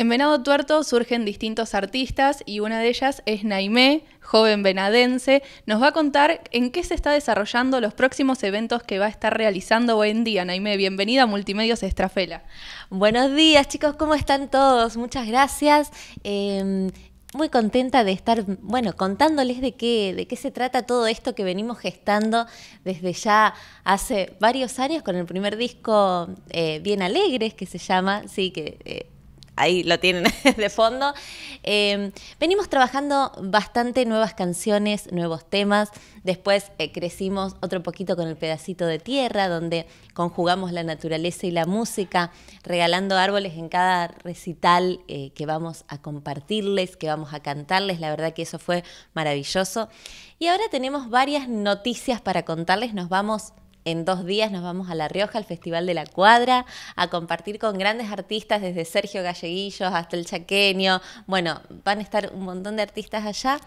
En Venado Tuerto surgen distintos artistas y una de ellas es Naime, joven venadense. Nos va a contar en qué se está desarrollando los próximos eventos que va a estar realizando hoy en día. Naime, bienvenida a Multimedios Estrafela. Buenos días chicos, ¿cómo están todos? Muchas gracias. Em, muy contenta de estar, bueno, contándoles de qué, de qué se trata todo esto que venimos gestando desde ya hace varios años con el primer disco eh, Bien Alegres, que se llama, sí, que eh, ahí lo tienen de fondo. Eh, venimos trabajando bastante nuevas canciones, nuevos temas. Después eh, crecimos otro poquito con el pedacito de tierra, donde conjugamos la naturaleza y la música, regalando árboles en cada recital eh, que vamos a compartirles, que vamos a cantarles. La verdad que eso fue maravilloso. Y ahora tenemos varias noticias para contarles. Nos vamos en dos días nos vamos a La Rioja, al Festival de la Cuadra, a compartir con grandes artistas desde Sergio Galleguillos hasta el Chaqueño. Bueno, van a estar un montón de artistas allá.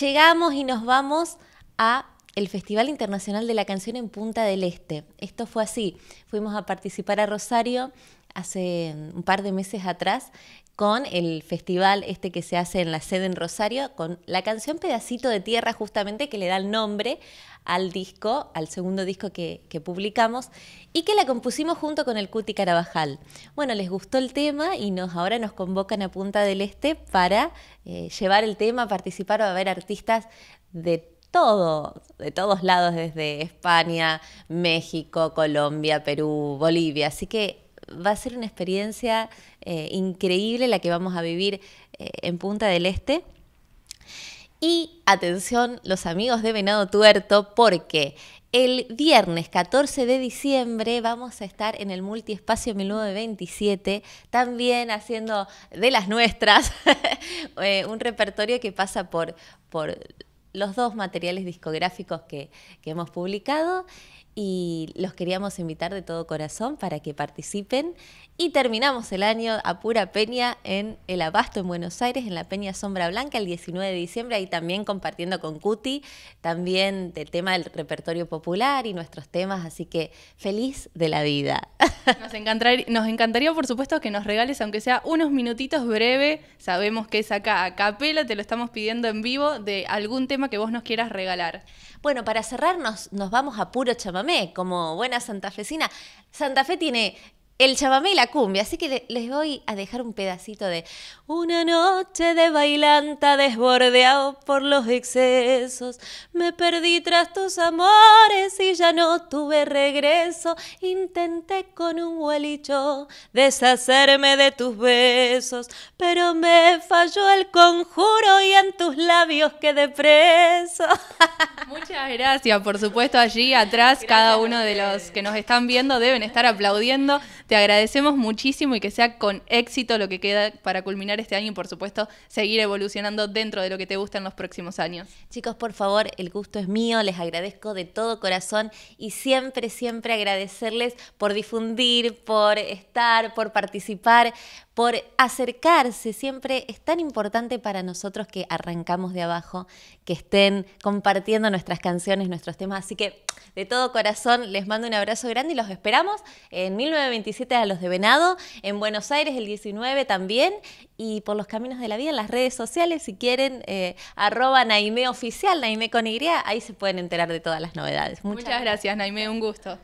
Llegamos y nos vamos a el Festival Internacional de la Canción en Punta del Este. Esto fue así. Fuimos a participar a Rosario hace un par de meses atrás con el festival este que se hace en la sede en Rosario, con la canción Pedacito de Tierra, justamente que le da el nombre al disco, al segundo disco que, publicamos, y que la compusimos junto con el Cuti Carabajal. Bueno, les gustó el tema y nos, ahora nos convocan a Punta del Este para eh, llevar el tema, participar, o a haber artistas de todo, de todos lados, desde España, México, Colombia, Perú, Bolivia. Así que va a ser una experiencia eh, increíble la que vamos a vivir eh, en Punta del Este. Y atención los amigos de Venado Tuerto porque el viernes 14 de diciembre vamos a estar en el Multiespacio 27 también haciendo de las nuestras eh, un repertorio que pasa por, por los dos materiales discográficos que, que hemos publicado y los queríamos invitar de todo corazón para que participen. Y terminamos el año a pura peña en El Abasto, en Buenos Aires, en la Peña Sombra Blanca, el 19 de diciembre, ahí también compartiendo con Cuti, también del tema del repertorio popular y nuestros temas, así que feliz de la vida. Nos encantaría, nos encantaría por supuesto, que nos regales, aunque sea unos minutitos breve, sabemos que es acá a capela, te lo estamos pidiendo en vivo, de algún tema que vos nos quieras regalar. Bueno, para cerrarnos, nos vamos a puro chamamé como buena santafesina. Santa Fe tiene el chamamé y la cumbia, así que les voy a dejar un pedacito de Una noche de bailanta desbordeado por los excesos, me perdí tras tus amores y no tuve regreso, intenté con un huelicho deshacerme de tus besos, pero me falló el conjuro y en tus labios quedé preso. Muchas gracias, por supuesto, allí atrás cada uno de los que nos están viendo deben estar aplaudiendo. Te agradecemos muchísimo y que sea con éxito lo que queda para culminar este año y por supuesto seguir evolucionando dentro de lo que te gusta en los próximos años. Chicos, por favor, el gusto es mío, les agradezco de todo corazón y siempre, siempre agradecerles por difundir, por estar, por participar, por acercarse. Siempre es tan importante para nosotros que arrancamos de abajo, que estén compartiendo nuestras canciones, nuestros temas. Así que de todo corazón les mando un abrazo grande y los esperamos en 1927 a los de Venado, en Buenos Aires el 19 también y por los caminos de la vida en las redes sociales. Si quieren, eh, arroba Naime Oficial, Naime con ahí se pueden enterar de todas las novedades. Muchas gracias, Naime, un gusto.